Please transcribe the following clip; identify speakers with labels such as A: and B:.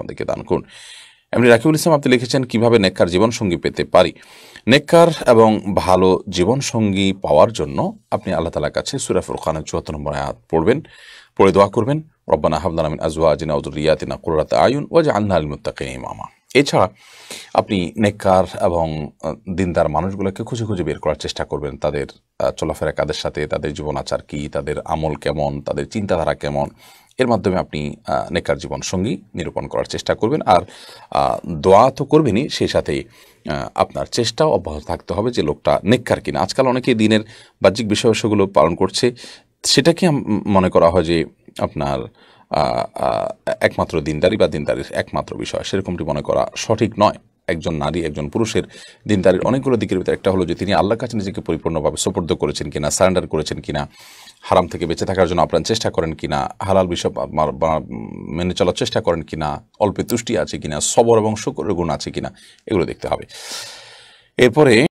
A: আমাদেরকে দান করুন এমনি রাকিবুল ইসলাম আপনি লিখেছেন কিভাবে নেককার জীবনসঙ্গী পেতে পারি নেককার এবং ভালো জীবনসঙ্গী পাওয়ার জন্য আপনি আল্লাহ তালার কাছে সুরাফুর খানের চুয়াত্তর নম্বর আয়াত পড়বেন পড়ে দোয়া করবেন রব্বান আহমদান আমিন আজওয়া আজিনা উদুরিয়াতিনা কুরাত আয়ুন ওয়াজ আন্না আল মুত্তাকিন ইমামা এছাড়া আপনি নেককার এবং দিনদার মানুষগুলোকে খুঁজে খুঁজে বের করার চেষ্টা করবেন তাদের চলাফেরা কাদের সাথে তাদের জীবন আচার কী তাদের আমল কেমন তাদের চিন্তাধারা কেমন এর মাধ্যমে আপনি নেকার জীবন সঙ্গী নিরূপণ করার চেষ্টা করবেন আর দোয়া তো করবেনই সেই সাথে আপনার চেষ্টাও অব্যাহত থাকতে হবে যে লোকটা নেককার কিনা আজকাল অনেকে দিনের বাহ্যিক বিষয়গুলো পালন করছে সেটাকে মনে করা হয় যে আপনার একমাত্র দিনদারি বা দিনদারির একমাত্র বিষয় সেরকমটি মনে করা সঠিক নয় একজন নারী একজন পুরুষের দিনদারির অনেকগুলো দিকের ভিতরে একটা হলো যে তিনি আল্লাহর কাছে নিজেকে পরিপূর্ণভাবে সুপর্দ করেছেন কিনা সারেন্ডার করেছেন কিনা হারাম থেকে বেঁচে থাকার জন্য আপনার চেষ্টা করেন কিনা হালাল বিষয় মেনে চলার চেষ্টা করেন কিনা অল্পে তুষ্টি আছে কিনা সবর এবং শুকর গুণ আছে কিনা এগুলো দেখতে হবে এরপরে